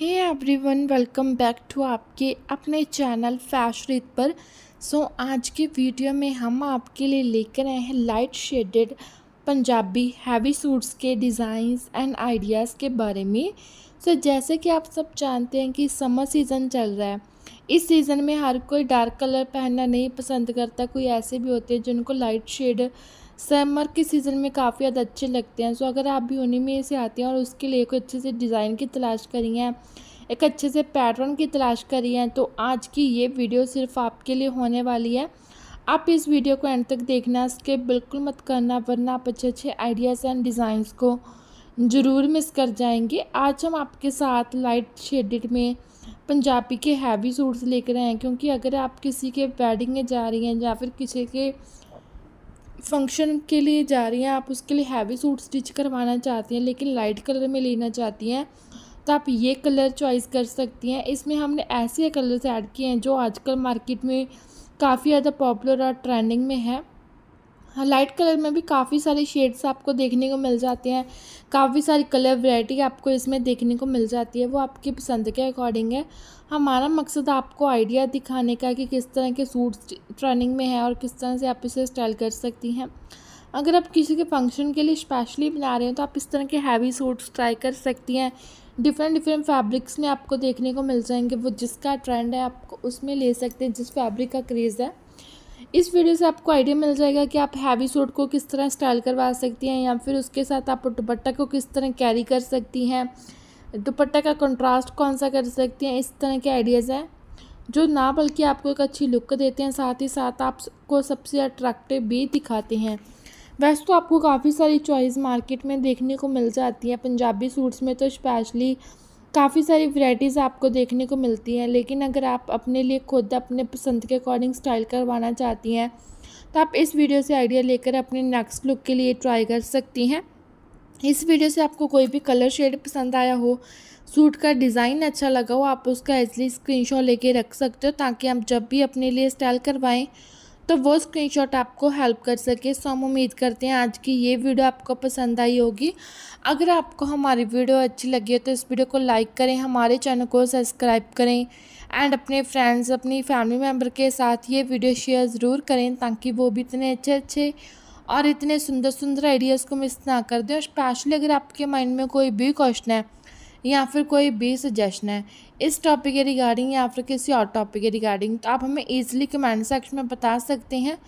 hey everyone welcome back to आपके अपने channel फैशरीत पर सो so, आज के वीडियो में हम आपके लिए लेकर आए हैं light shaded Punjabi heavy suits के डिज़ाइंस एंड आइडियाज़ के बारे में सो so, जैसे कि आप सब जानते हैं कि समर सीज़न चल रहा है इस सीज़न में हर कोई डार्क कलर पहनना नहीं पसंद करता कोई ऐसे भी होते हैं जिनको लाइट शेड समर के सीज़न में काफ़ी ज़्यादा अच्छे लगते हैं सो अगर आप भी उन्हीं में से आते हैं और उसके लिए कोई अच्छे से डिज़ाइन की तलाश करी हैं एक अच्छे से पैटर्न की तलाश करी है तो आज की ये वीडियो सिर्फ आपके लिए होने वाली है आप इस वीडियो को एंड तक देखना इसके बिल्कुल मत करना वरना आप अच्छे अच्छे आइडियाज़ एंड डिज़ाइंस को ज़रूर मिस कर जाएंगे आज हम आपके साथ लाइट शेडेड में पंजाबी के हैवी सूट्स लेकर आए हैं क्योंकि अगर आप किसी के वेडिंग में जा रही हैं या फिर किसी के फंक्शन के लिए जा रही हैं आप उसके लिए हैवी सूट स्टिच करवाना चाहती हैं लेकिन लाइट कलर में लेना चाहती हैं तो आप ये कलर चॉइस कर सकती हैं इसमें हमने ऐसे कलर्स ऐड किए हैं जो आजकल मार्केट में काफ़ी ज़्यादा पॉपुलर और ट्रेंडिंग में है लाइट हाँ, कलर में भी काफ़ी सारे शेड्स आपको देखने को मिल जाते हैं काफ़ी सारी कलर वैरायटी आपको इसमें देखने को मिल जाती है वो आपकी पसंद के अकॉर्डिंग है हमारा मकसद आपको आइडिया दिखाने का कि किस तरह के सूट्स ट्रेनिंग में है और किस तरह से आप इसे स्टाइल कर सकती हैं अगर आप किसी के फंक्शन के लिए स्पेशली बना रहे हो तो आप इस तरह के हैवी सूट्स ट्राई कर सकती हैं डिफरेंट डिफरेंट फैब्रिक्स में आपको देखने को मिल जाएंगे वो जिसका ट्रेंड है आपको उसमें ले सकते हैं जिस फैब्रिक का क्रेज़ है इस वीडियो से आपको आइडिया मिल जाएगा कि आप हैवी सूट को किस तरह स्टाइल करवा सकती हैं या फिर उसके साथ आप दुपट्टा को किस तरह कैरी कर सकती हैं दुपट्टा का कंट्रास्ट कौन सा कर सकती हैं इस तरह के आइडियाज़ हैं जो ना बल्कि आपको एक अच्छी लुक देते हैं साथ ही साथ आपको सबसे अट्रैक्टिव भी दिखाते हैं वैसे तो आपको काफ़ी सारी चॉइस मार्केट में देखने को मिल जाती है पंजाबी सूट्स में तो स्पेशली काफ़ी सारी वैराइटीज़ आपको देखने को मिलती हैं लेकिन अगर आप अपने लिए खुद अपने पसंद के अकॉर्डिंग स्टाइल करवाना चाहती हैं तो आप इस वीडियो से आइडिया लेकर अपने नेक्स्ट लुक के लिए ट्राई कर सकती हैं इस वीडियो से आपको कोई भी कलर शेड पसंद आया हो सूट का डिज़ाइन अच्छा लगा हो आप उसका इजली स्क्रीनशॉट लेके रख सकते हो ताकि आप जब भी अपने लिए स्टाइल करवाएं तो वो स्क्रीनशॉट आपको हेल्प कर सके सो हम उम्मीद करते हैं आज की ये वीडियो आपको पसंद आई होगी अगर आपको हमारी वीडियो अच्छी लगी हो तो इस वीडियो को लाइक करें हमारे चैनल को सब्सक्राइब करें एंड अपने फ्रेंड्स अपनी फैमिली मेम्बर के साथ ये वीडियो शेयर ज़रूर करें ताकि वो भी इतने अच्छे अच्छे और इतने सुंदर सुंदर आइडियाज़ को मिस ना कर दें और स्पेशली अगर आपके माइंड में कोई भी क्वेश्चन है या फिर कोई भी सजेशन है इस टॉपिक के रिगार्डिंग या फिर किसी और टॉपिक के रिगार्डिंग तो आप हमें ईजिली कमेंट सेक्शन में बता सकते हैं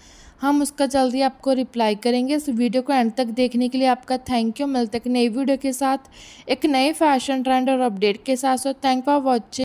हम उसका जल्दी आपको रिप्लाई करेंगे इस वीडियो को एंड तक देखने के लिए आपका थैंक यू मिलते एक नई वीडियो के साथ एक नए फैशन ट्रेंड और अपडेट के साथ सो थैंक फॉर वॉचिंग